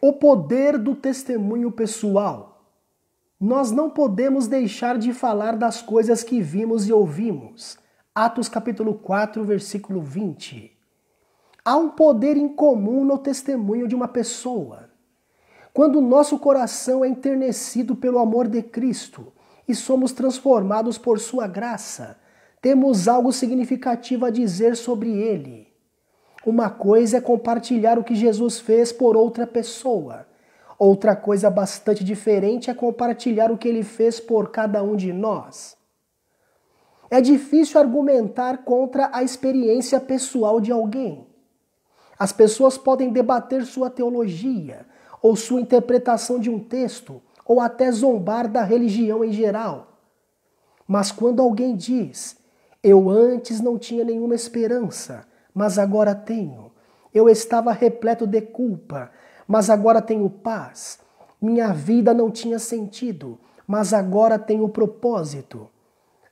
O poder do testemunho pessoal. Nós não podemos deixar de falar das coisas que vimos e ouvimos. Atos capítulo 4, versículo 20. Há um poder incomum no testemunho de uma pessoa. Quando nosso coração é enternecido pelo amor de Cristo e somos transformados por sua graça, temos algo significativo a dizer sobre ele. Uma coisa é compartilhar o que Jesus fez por outra pessoa. Outra coisa bastante diferente é compartilhar o que ele fez por cada um de nós. É difícil argumentar contra a experiência pessoal de alguém. As pessoas podem debater sua teologia, ou sua interpretação de um texto, ou até zombar da religião em geral. Mas quando alguém diz, eu antes não tinha nenhuma esperança, mas agora tenho. Eu estava repleto de culpa, mas agora tenho paz. Minha vida não tinha sentido, mas agora tenho propósito.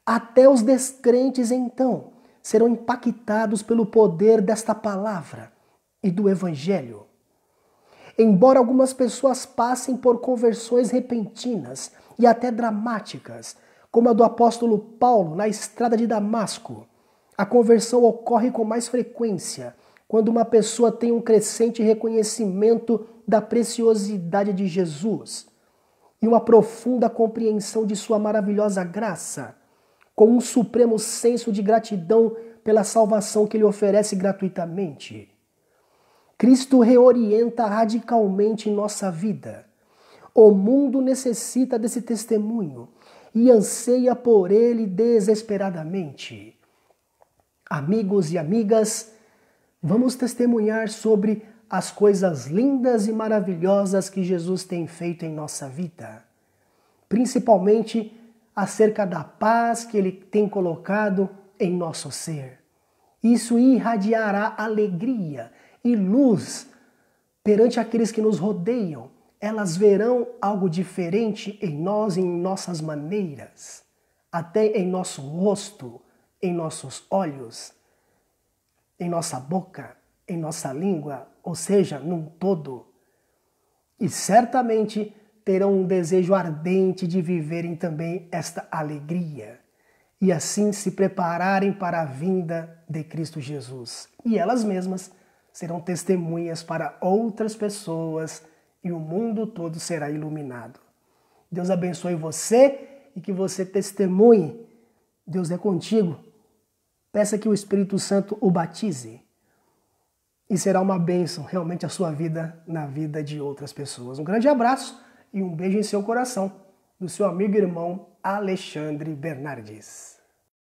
Até os descrentes, então, serão impactados pelo poder desta palavra e do Evangelho. Embora algumas pessoas passem por conversões repentinas e até dramáticas, como a do apóstolo Paulo na estrada de Damasco, a conversão ocorre com mais frequência quando uma pessoa tem um crescente reconhecimento da preciosidade de Jesus e uma profunda compreensão de sua maravilhosa graça, com um supremo senso de gratidão pela salvação que ele oferece gratuitamente. Cristo reorienta radicalmente nossa vida. O mundo necessita desse testemunho e anseia por ele desesperadamente. Amigos e amigas, vamos testemunhar sobre as coisas lindas e maravilhosas que Jesus tem feito em nossa vida, principalmente acerca da paz que Ele tem colocado em nosso ser. Isso irradiará alegria e luz perante aqueles que nos rodeiam. Elas verão algo diferente em nós, em nossas maneiras, até em nosso rosto em nossos olhos, em nossa boca, em nossa língua, ou seja, num todo. E certamente terão um desejo ardente de viverem também esta alegria e assim se prepararem para a vinda de Cristo Jesus. E elas mesmas serão testemunhas para outras pessoas e o mundo todo será iluminado. Deus abençoe você e que você testemunhe. Deus é contigo. Peça que o Espírito Santo o batize. E será uma bênção realmente a sua vida na vida de outras pessoas. Um grande abraço e um beijo em seu coração, do seu amigo e irmão Alexandre Bernardes.